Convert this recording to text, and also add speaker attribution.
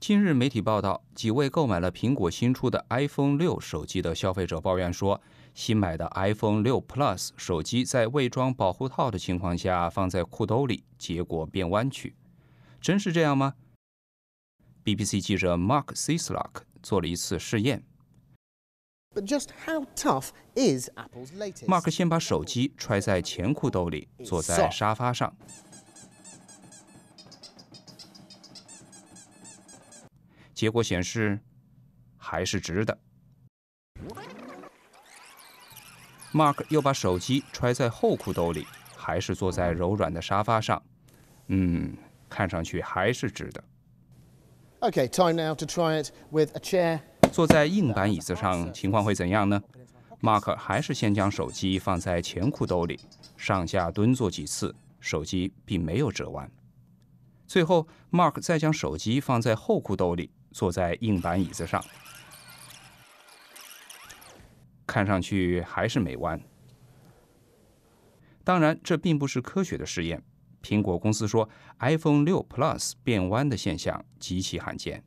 Speaker 1: 近日，媒体报道，几位购买了苹果新出的 iPhone 六手机的消费者抱怨说，新买的 iPhone 六 Plus 手机在未装保护套的情况下放在裤兜里，结果变弯曲。真是这样吗？BBC 记者 Mark Sislock 做了一次试验。
Speaker 2: But just tough t is Apple's how a l e Mark
Speaker 1: 先把手机揣在前裤兜里，坐在沙发上。结果显示，还是直的。Mark 又把手机揣在后裤兜里，还是坐在柔软的沙发上。嗯，看上去还是直的。
Speaker 3: Okay, time now to try it with a chair。
Speaker 1: 坐在硬板椅子上，情况会怎样呢？Mark 还是先将手机放在前裤兜里，上下蹲坐几次，手机并没有折弯。最后，Mark 再将手机放在后裤兜里。坐在硬板椅子上，看上去还是没弯。当然，这并不是科学的试验。苹果公司说，iPhone 6 Plus 变弯的现象极其罕见。